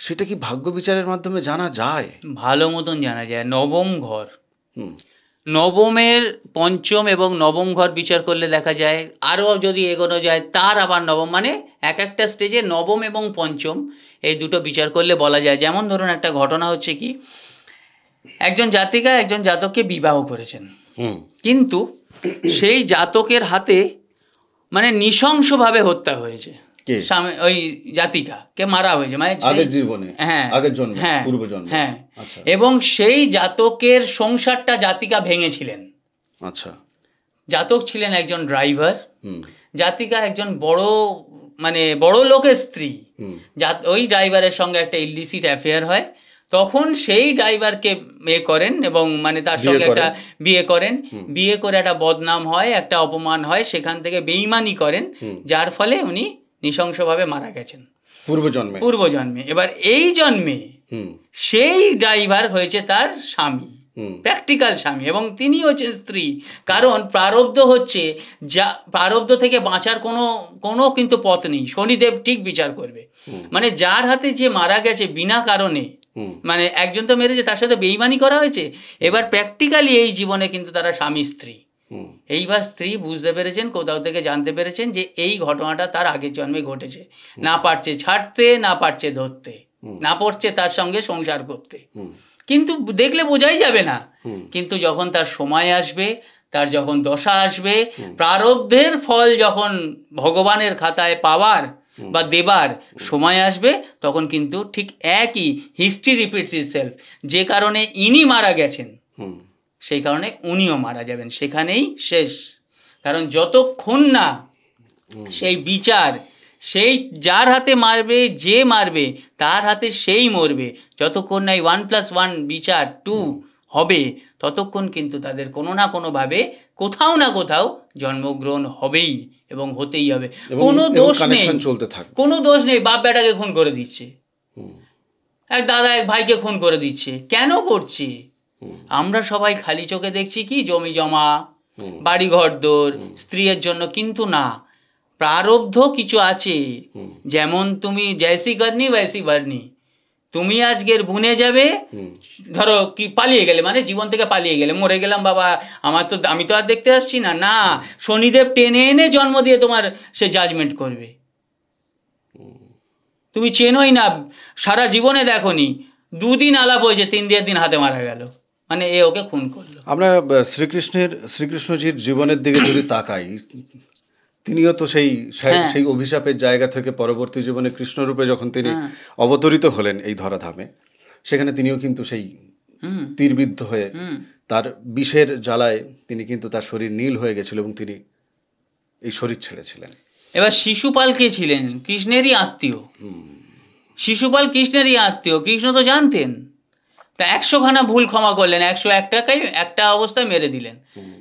সেটা কি ভাগ্য বিচারের মাধ্যমে জানা যায় ভালো মতন জানা যায় নবম ঘর হুম নবমের পঞ্চম এবং নবম ঘর বিচার করলে দেখা যায় আরও যদি এগোনো যায় তার আবার নবম মানে এক একটা স্টেজে নবম এবং পঞ্চম এই দুটো বিচার করলে বলা যায় যেমন ধরুন একটা ঘটনা হচ্ছে কি একজন জাতিকা একজন জাতককে বিবাহ করেছেন কিন্তু সেই জাতকের হাতে মানে নৃশংসভাবে হত্যা হয়েছে মানে হ্যাঁ, হ্যাঁ, হ্যাঁ। আচ্ছা। এবং সেই জাতকের সংসারটা জাতিকা ভেঙেছিলেন আচ্ছা জাতক ছিলেন একজন ড্রাইভার জাতিকা একজন বড় মানে বড় লোকের স্ত্রী ওই ড্রাইভারের সঙ্গে একটা ইলিসিট অ্যাফেয়ার হয় তখন সেই ড্রাইভারকে এ করেন এবং মানে তার সঙ্গে একটা বিয়ে করেন বিয়ে করে একটা বদনাম হয় একটা অপমান হয় সেখান থেকে বেইমানি করেন যার ফলে উনি নৃশংসভাবে মারা গেছেন পূর্বজন্মে পূর্বজন্মে এবার এই জন্মে সেই ড্রাইভার হয়েছে তার স্বামী প্র্যাকটিক্যাল স্বামী এবং তিনি হচ্ছেন স্ত্রী কারণ প্রারব্ধ হচ্ছে যা প্রারব্ধ থেকে বাঁচার কোনো কোনো কিন্তু পথ নেই শনিদেব ঠিক বিচার করবে মানে যার হাতে যে মারা গেছে বিনা কারণে মানে একজন তো মেরেছে তার সাথে বেইমানি করা হয়েছে এবার প্র্যাকটিক্যালি এই জীবনে কিন্তু তারা স্বামী স্ত্রী এইবার স্ত্রী বুঝতে পেরেছেন কোথাও থেকে জানতে পেরেছেন যে এই ঘটনাটা তার আগের জন্মে ঘটেছে না পারছে ছাড়তে না পারছে ধরতে না পড়ছে তার সঙ্গে সংসার করতে কিন্তু দেখলে বোঝাই যাবে না কিন্তু যখন তার সময় আসবে তার যখন দশা আসবে প্রারব্ধের ফল যখন ভগবানের খাতায় পাওয়ার বা দেবার সময় আসবে তখন কিন্তু ঠিক একই হিস্ট্রি রিপিটস ইট সেলফ যে কারণে ইনি মারা গেছেন সেই কারণে উনিও মারা যাবেন সেখানেই শেষ কারণ যতক্ষণ না সেই বিচার সেই যার হাতে মারবে যে মারবে তার হাতে সেই মরবে যতক্ষণ না এই ওয়ান প্লাস ওয়ান বিচার টু হবে ততক্ষণ কিন্তু তাদের কোনো না কোনোভাবে কোথাও না কোথাও জন্মগ্রহণ হবেই এবং হতেই হবে কোনো দোষ নেই চলতে থাকে কোনো দোষ নেই বাপ বেটাকে খুন করে দিচ্ছে এক দাদা এক ভাইকে খুন করে দিচ্ছে কেন করছে আমরা সবাই খালি চোখে দেখছি কি জমি জমা বাড়ি ঘর দোর স্ত্রীর জন্য কিন্তু না প্রারব্ধ কিছু আছে যেমন তুমি জয়সি করনি বয়সি ভরনি তুমি আজকের বুনে যাবে ধরো কি পালিয়ে গেলে মানে জীবন থেকে পালিয়ে গেলে মরে গেলাম বাবা আমার তো আমি তো আর দেখতে আসছি না না শনিদেব টেনে এনে জন্ম দিয়ে তোমার সে জাজমেন্ট করবে তুমি চেনোই না সারা জীবনে দেখো নি দুদিন আলাপ হয়েছে তিন দিনের দিন হাতে মারা গেল মানে এ ওকে খুন করলো আমরা শ্রীকৃষ্ণের শ্রীকৃষ্ণজির জীবনের দিকে যদি তাকাই তিনিও তো সেই হ্যাঁ। সেই অভিশাপের জায়গা থেকে পরবর্তী জীবনে কৃষ্ণরূপে যখন তিনি হ্যাঁ। অবতরিত হলেন এই ধরাধামে সেখানে তিনিও কিন্তু সেই তীরবিদ্ধ হয়ে তার বিষের জ্বালায় তিনি কিন্তু তার শরীর নীল হয়ে গেছিল এবং তিনি এই শরীর ছেড়েছিলেন এবার শিশুপাল কে ছিলেন কৃষ্ণেরই আত্মীয় শিশুপাল কৃষ্ণেরই আত্মীয় কৃষ্ণ তো জানতেন তা একশো খানা ভুল ক্ষমা করলেন একশো একটাকেই একটা অবস্থায় মেরে দিলেন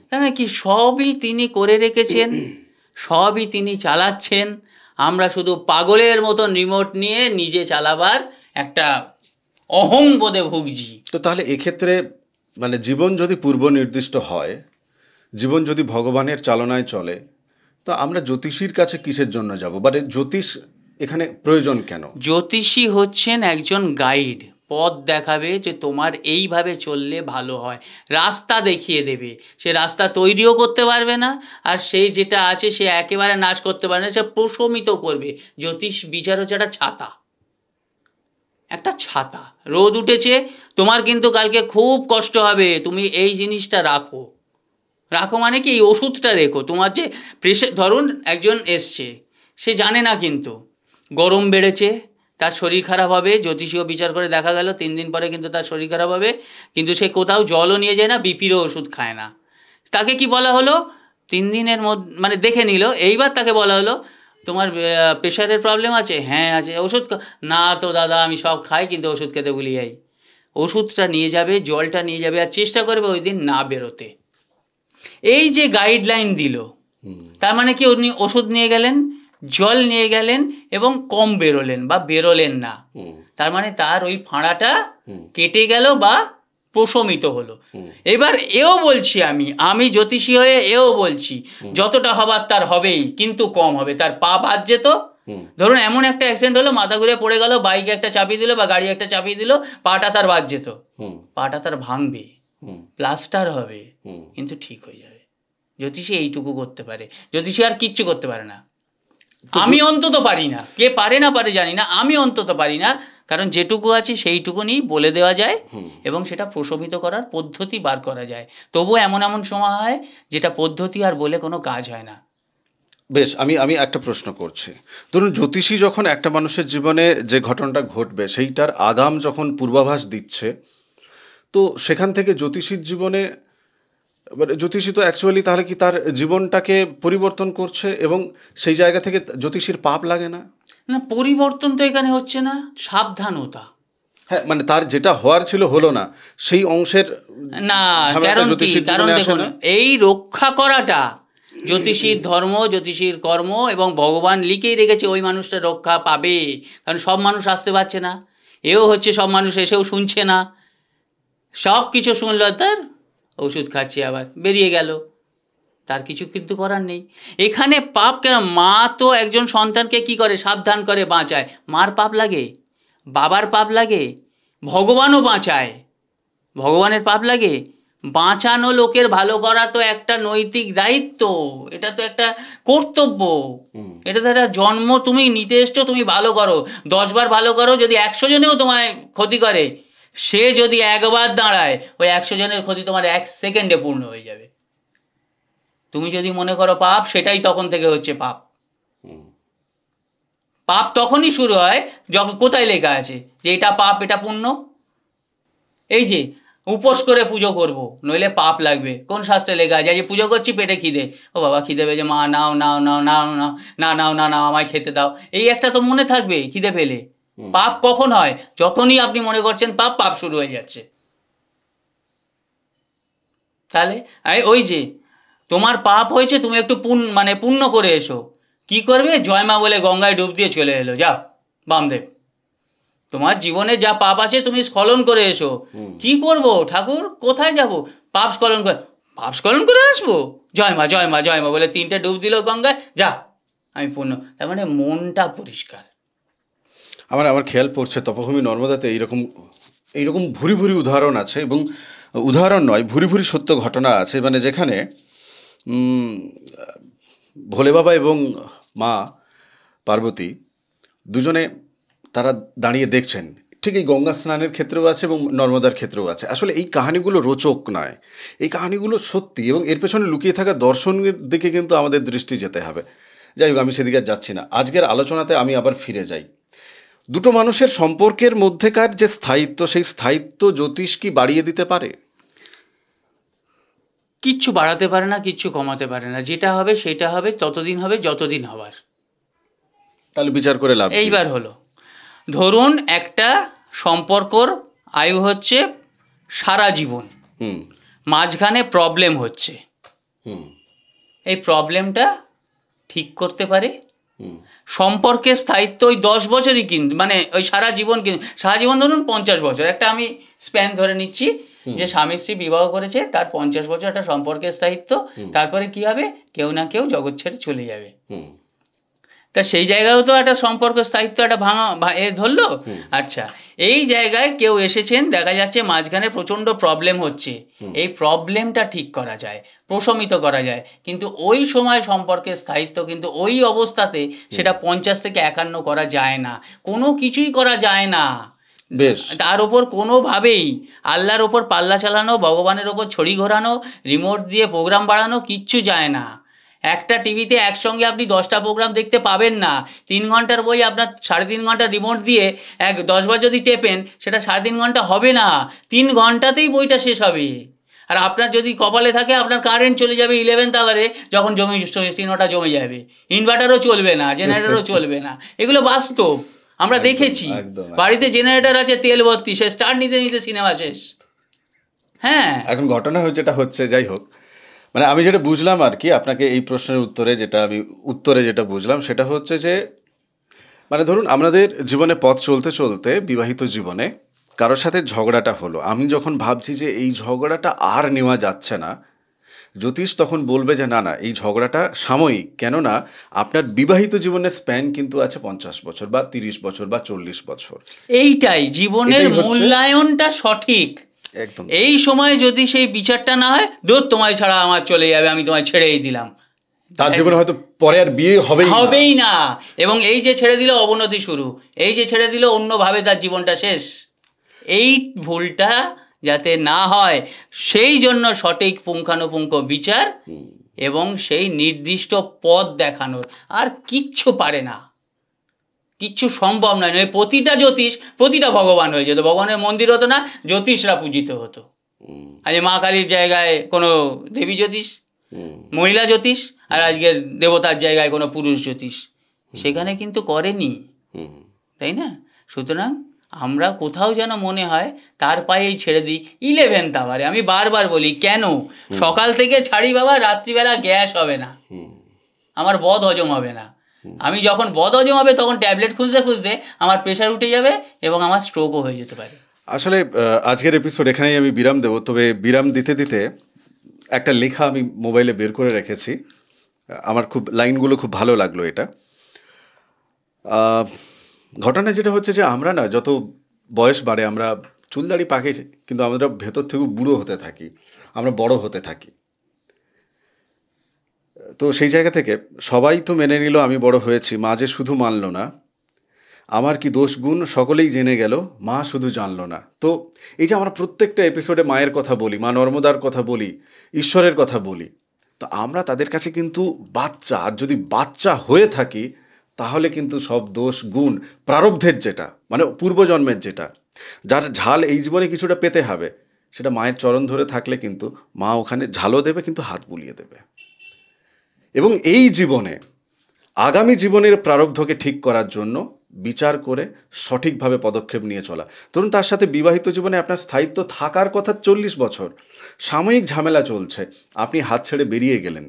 তাহলে মানে কি সবই তিনি করে রেখেছেন সবই তিনি চালাচ্ছেন আমরা শুধু পাগলের মতো রিমোট নিয়ে নিজে চালাবার একটা অহং বোধে ভুগছি তো তাহলে এক্ষেত্রে মানে জীবন যদি পূর্ব নির্দিষ্ট হয় জীবন যদি ভগবানের চালনায় চলে তো আমরা জ্যোতিষীর কাছে কিসের জন্য যাব বা মানে জ্যোতিষ এখানে প্রয়োজন কেন জ্যোতিষী হচ্ছেন একজন গাইড পথ দেখাবে যে তোমার এইভাবে চললে ভালো হয় রাস্তা দেখিয়ে দেবে সে রাস্তা তৈরিও করতে পারবে না আর সেই যেটা আছে সে একেবারে নাশ করতে পারবে না সে প্রশমিত করবে জ্যোতিষ বিচার হচ্ছে একটা ছাতা একটা ছাতা রোদ উঠেছে তোমার কিন্তু কালকে খুব কষ্ট হবে তুমি এই জিনিসটা রাখো রাখো মানে কি এই ওষুধটা রেখো তোমার যে প্রেশার ধরুন একজন এসছে সে জানে না কিন্তু গরম বেড়েছে তার শরীর খারাপ হবে জ্যোতিষীয় বিচার করে দেখা গেল তিন দিন পরে কিন্তু তার শরীর খারাপ হবে কিন্তু সে কোথাও জলও নিয়ে যায় না বিপিরও ওষুধ খায় না তাকে কি বলা হলো তিন দিনের মধ্যে মানে দেখে নিল এইবার তাকে বলা হলো তোমার প্রেশারের প্রবলেম আছে হ্যাঁ আছে ওষুধ না তো দাদা আমি সব খাই কিন্তু ওষুধ খেতে ভুলি যাই ওষুধটা নিয়ে যাবে জলটা নিয়ে যাবে আর চেষ্টা করবে ওই দিন না বেরোতে এই যে গাইডলাইন দিল তার মানে কি উনি ওষুধ নিয়ে গেলেন জল নিয়ে গেলেন এবং কম বেরোলেন বা বেরোলেন না তার মানে তার ওই ফাঁড়াটা কেটে গেল বা প্রশমিত হলো এবার এও বলছি আমি আমি জ্যোতিষী হয়ে এও বলছি যতটা হবার তার হবেই কিন্তু কম হবে তার পা বাদ যেত ধরুন এমন একটা অ্যাক্সিডেন্ট হলো মাথা ঘুরে পড়ে গেল বাইক একটা চাপিয়ে দিল বা গাড়ি একটা চাপিয়ে দিল পাটা তার বাদ যেত পাটা তার ভাঙবে প্লাস্টার হবে কিন্তু ঠিক হয়ে যাবে জ্যোতিষী এইটুকু করতে পারে জ্যোতিষী আর কিচ্ছু করতে পারে না আমি অন্তত পারি না কে পারে না পারে জানি না আমি অন্তত পারি না কারণ যেটুকু আছে সেইটুকু নিয়েই বলে দেওয়া যায় এবং সেটা প্রশোভিত করার পদ্ধতি বার করা যায় তবুও এমন এমন সময় হয় যেটা পদ্ধতি আর বলে কোনো কাজ হয় না বেশ আমি আমি একটা প্রশ্ন করছি ধরুন জ্যোতিষী যখন একটা মানুষের জীবনে যে ঘটনাটা ঘটবে সেইটার আগাম যখন পূর্বাভাস দিচ্ছে তো সেখান থেকে জ্যোতিষীর জীবনে মানে জ্যোতিষী তো অ্যাকচুয়ালি তাহলে কি তার জীবনটাকে পরিবর্তন করছে এবং সেই জায়গা থেকে জ্যোতিষীর পাপ লাগে না না পরিবর্তন তো এখানে হচ্ছে না সাবধানতা হ্যাঁ মানে তার যেটা হওয়ার ছিল হলো না সেই অংশের না কারণ কারণ দেখুন এই রক্ষা করাটা জ্যোতিষীর ধর্ম জ্যোতিষীর কর্ম এবং ভগবান লিখেই রেখেছে ওই মানুষটা রক্ষা পাবে কারণ সব মানুষ আসতে পারছে না এও হচ্ছে সব মানুষ এসেও শুনছে না সব কিছু শুনলো তার ওষুধ খাচ্ছে আবার বেরিয়ে গেল তার কিছু কিন্তু করার নেই এখানে পাপ কেন মা তো একজন সন্তানকে কি করে সাবধান করে বাঁচায় মার পাপ লাগে বাবার পাপ লাগে ভগবানও বাঁচায় ভগবানের পাপ লাগে বাঁচানো লোকের ভালো করা তো একটা নৈতিক দায়িত্ব এটা তো একটা কর্তব্য এটা তো একটা জন্ম তুমি নিতে এসছো তুমি ভালো করো দশবার ভালো করো যদি একশো জনেও তোমায় ক্ষতি করে সে যদি একবার দাঁড়ায় ওই একশো জনের ক্ষতি তোমার এক সেকেন্ডে পূর্ণ হয়ে যাবে তুমি যদি মনে করো পাপ সেটাই তখন থেকে হচ্ছে পাপ পাপ তখনই শুরু হয় যখন কোথায় লেখা আছে যে এটা পাপ এটা পূর্ণ এই যে উপোস করে পুজো করব নইলে পাপ লাগবে কোন শাস্ত্রে লেখা আছে যে পুজো করছি পেটে খিদে ও বাবা খিদে পেয়ে মা নাও নাও নাও নাও নাও না নাও না নাও আমায় খেতে দাও এই একটা তো মনে থাকবে খিদে পেলে পাপ কখন হয় যখনই আপনি মনে করছেন পাপ পাপ শুরু হয়ে যাচ্ছে তাহলে ওই যে তোমার পাপ হয়েছে তুমি একটু পুণ্য মানে পুণ্য করে এসো কি করবে জয়মা বলে গঙ্গায় ডুব দিয়ে চলে এলো যা বামদেব তোমার জীবনে যা পাপ আছে তুমি স্খলন করে এসো কি করব ঠাকুর কোথায় যাব পাপ স্খলন করে পাপ স্খলন করে আসবো জয়মা জয়মা জয়মা বলে তিনটে ডুব দিল গঙ্গায় যা আমি পূর্ণ তার মানে মনটা পরিষ্কার আমার আমার খেয়াল পড়ছে তপভূমি নর্মদাতে এইরকম এইরকম ভুরি ভুরি উদাহরণ আছে এবং উদাহরণ নয় ভুরি ভুরি সত্য ঘটনা আছে মানে যেখানে ভোলে বাবা এবং মা পার্বতী দুজনে তারা দাঁড়িয়ে দেখছেন ঠিক এই গঙ্গা স্নানের ক্ষেত্রেও আছে এবং নর্মদার ক্ষেত্রেও আছে আসলে এই কাহিনিগুলো রোচক নয় এই কাহিনিগুলো সত্যি এবং এর পেছনে লুকিয়ে থাকা দর্শনের দিকে কিন্তু আমাদের দৃষ্টি যেতে হবে যাই হোক আমি সেদিকে যাচ্ছি না আজকের আলোচনাতে আমি আবার ফিরে যাই দুটো মানুষের সম্পর্কের মধ্যেকার যে স্থায়িত্ব সেই স্থায়িত্ব জ্যোতিষ কি বাড়িয়ে দিতে পারে কিচ্ছু বাড়াতে পারে না কিচ্ছু কমাতে পারে না যেটা হবে সেটা হবে ততদিন হবে যতদিন হবার তাহলে বিচার করে লাভ এইবার হলো ধরুন একটা সম্পর্কর আয়ু হচ্ছে সারা জীবন হুম মাঝখানে প্রবলেম হচ্ছে হুম এই প্রবলেমটা ঠিক করতে পারে সম্পর্কে স্থায়িত্ব ওই দশ বছরই কিন্তু মানে ওই সারা জীবন কিন্তু সারা জীবন ধরুন পঞ্চাশ বছর একটা আমি স্প্যান ধরে নিচ্ছি যে স্বামী স্ত্রী বিবাহ করেছে তার পঞ্চাশ বছর একটা সম্পর্কের স্থায়িত্ব তারপরে কি হবে কেউ না কেউ জগৎ ছেড়ে চলে যাবে তা সেই জায়গায়ও তো একটা সম্পর্ক স্থায়িত্ব একটা ভাঙা এ ধরলো আচ্ছা এই জায়গায় কেউ এসেছেন দেখা যাচ্ছে মাঝখানে প্রচণ্ড প্রবলেম হচ্ছে এই প্রবলেমটা ঠিক করা যায় প্রশমিত করা যায় কিন্তু ওই সময় সম্পর্কে স্থায়িত্ব কিন্তু ওই অবস্থাতে সেটা পঞ্চাশ থেকে একান্ন করা যায় না কোনো কিছুই করা যায় না তার উপর কোনোভাবেই আল্লাহর ওপর পাল্লা চালানো ভগবানের ওপর ছড়ি ঘোরানো রিমোট দিয়ে প্রোগ্রাম বাড়ানো কিচ্ছু যায় না একটা টিভিতে একসঙ্গে আপনি দশটা প্রোগ্রাম দেখতে পাবেন না তিন ঘন্টার বই আপনার সাড়ে তিন ঘন্টা রিমোট দিয়ে এক দশবার যদি টেপেন সেটা সাড়ে তিন ঘন্টা হবে না তিন ঘন্টাতেই বইটা শেষ হবে আর আপনার যদি কপালে থাকে আপনার কারেন্ট চলে যাবে ইলেভেন্থ আওয়ারে যখন জমি চিহ্নটা জমে যাবে ইনভার্টারও চলবে না জেনারেটারও চলবে না এগুলো বাস্তব আমরা দেখেছি বাড়িতে জেনারেটর আছে তেল ভর্তি সে স্টার নিতে নিতে সিনেমা শেষ হ্যাঁ এখন ঘটনা যেটা হচ্ছে যাই হোক মানে আমি যেটা বুঝলাম আর কি আপনাকে এই প্রশ্নের উত্তরে যেটা আমি উত্তরে যেটা বুঝলাম সেটা হচ্ছে যে মানে ধরুন আমাদের জীবনে পথ চলতে চলতে বিবাহিত জীবনে কারোর সাথে ঝগড়াটা হলো আমি যখন ভাবছি যে এই ঝগড়াটা আর নেওয়া যাচ্ছে না জ্যোতিষ তখন বলবে যে না না এই ঝগড়াটা সাময়িক কেননা আপনার বিবাহিত জীবনের স্প্যান কিন্তু আছে পঞ্চাশ বছর বা তিরিশ বছর বা চল্লিশ বছর এইটাই জীবনের মূল্যায়নটা সঠিক এই সময় যদি সেই বিচারটা না হয় দূর তোমায় ছাড়া আমার চলে যাবে আমি তোমায় ছেড়েই দিলাম তার জীবনে হয়তো পরে আর বিয়ে হবেই হবেই না এবং এই যে ছেড়ে দিল অবনতি শুরু এই যে ছেড়ে দিল অন্যভাবে তার জীবনটা শেষ এই ভুলটা যাতে না হয় সেই জন্য সঠিক পুঙ্খানুপুঙ্খ বিচার এবং সেই নির্দিষ্ট পথ দেখানোর আর কিচ্ছু পারে না কিচ্ছু সম্ভব নয় নয় প্রতিটা জ্যোতিষ প্রতিটা ভগবান হয়ে যেত ভগবানের মন্দির হতো না জ্যোতিষরা পূজিত হতো আজকে মা কালীর জায়গায় কোনো দেবী জ্যোতিষ মহিলা জ্যোতিষ আর আজকে দেবতার জায়গায় কোনো পুরুষ জ্যোতিষ সেখানে কিন্তু করেনি তাই না সুতরাং আমরা কোথাও যেন মনে হয় তার পায়েই ছেড়ে দিই ইলেভেন আওয়ারে আমি বারবার বলি কেন সকাল থেকে ছাড়ি বাবা রাত্রিবেলা গ্যাস হবে না আমার বদ হজম হবে না আমি যখন বদও জমাবে তখন ট্যাবলেট খুঁজতে খুঁজতে আমার প্রেশার উঠে যাবে এবং আমার স্ট্রোকও হয়ে যেতে পারে আসলে আজকের এপিসোড এখানেই আমি বিরাম দেবো তবে বিরাম দিতে দিতে একটা লেখা আমি মোবাইলে বের করে রেখেছি আমার খুব লাইনগুলো খুব ভালো লাগলো এটা ঘটনা যেটা হচ্ছে যে আমরা না যত বয়স বাড়ে আমরা চুলদাড়ি পাকে কিন্তু আমরা ভেতর থেকে বুড়ো হতে থাকি আমরা বড় হতে থাকি তো সেই জায়গা থেকে সবাই তো মেনে নিল আমি বড় হয়েছি মা যে শুধু মানল না আমার কি দোষ গুণ সকলেই জেনে গেল মা শুধু জানল না তো এই যে আমরা প্রত্যেকটা এপিসোডে মায়ের কথা বলি মা নর্মদার কথা বলি ঈশ্বরের কথা বলি তো আমরা তাদের কাছে কিন্তু বাচ্চা আর যদি বাচ্চা হয়ে থাকি তাহলে কিন্তু সব দোষ গুণ প্রারব্ধের যেটা মানে পূর্বজন্মের যেটা যার ঝাল এই জীবনে কিছুটা পেতে হবে সেটা মায়ের চরণ ধরে থাকলে কিন্তু মা ওখানে ঝালও দেবে কিন্তু হাত বুলিয়ে দেবে এবং এই জীবনে আগামী জীবনের প্রারব্ধকে ঠিক করার জন্য বিচার করে সঠিকভাবে পদক্ষেপ নিয়ে চলা ধরুন তার সাথে বিবাহিত জীবনে আপনার স্থায়িত্ব থাকার কথা চল্লিশ বছর সাময়িক ঝামেলা চলছে আপনি হাত ছেড়ে বেরিয়ে গেলেন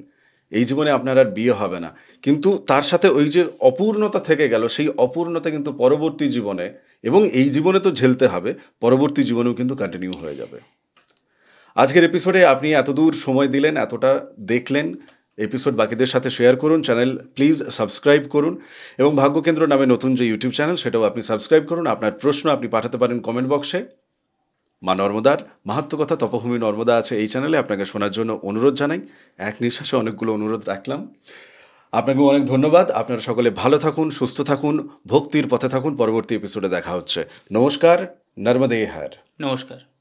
এই জীবনে আপনার আর বিয়ে হবে না কিন্তু তার সাথে ওই যে অপূর্ণতা থেকে গেল সেই অপূর্ণতা কিন্তু পরবর্তী জীবনে এবং এই জীবনে তো ঝেলতে হবে পরবর্তী জীবনেও কিন্তু কন্টিনিউ হয়ে যাবে আজকের এপিসোডে আপনি এতদূর সময় দিলেন এতটা দেখলেন এপিসোড বাকিদের সাথে শেয়ার করুন চ্যানেল প্লিজ সাবস্ক্রাইব করুন এবং ভাগ্যকেন্দ্র নামে নতুন যে ইউটিউব চ্যানেল সেটাও আপনি সাবস্ক্রাইব করুন আপনার প্রশ্ন আপনি পাঠাতে পারেন কমেন্ট বক্সে মা নর্মদার মাহাত্মকথা কথা তপভূমি নর্মদা আছে এই চ্যানেলে আপনাকে শোনার জন্য অনুরোধ জানাই এক নিঃশ্বাসে অনেকগুলো অনুরোধ রাখলাম আপনাকে অনেক ধন্যবাদ আপনারা সকলে ভালো থাকুন সুস্থ থাকুন ভক্তির পথে থাকুন পরবর্তী এপিসোডে দেখা হচ্ছে নমস্কার নর্মদে হার নমস্কার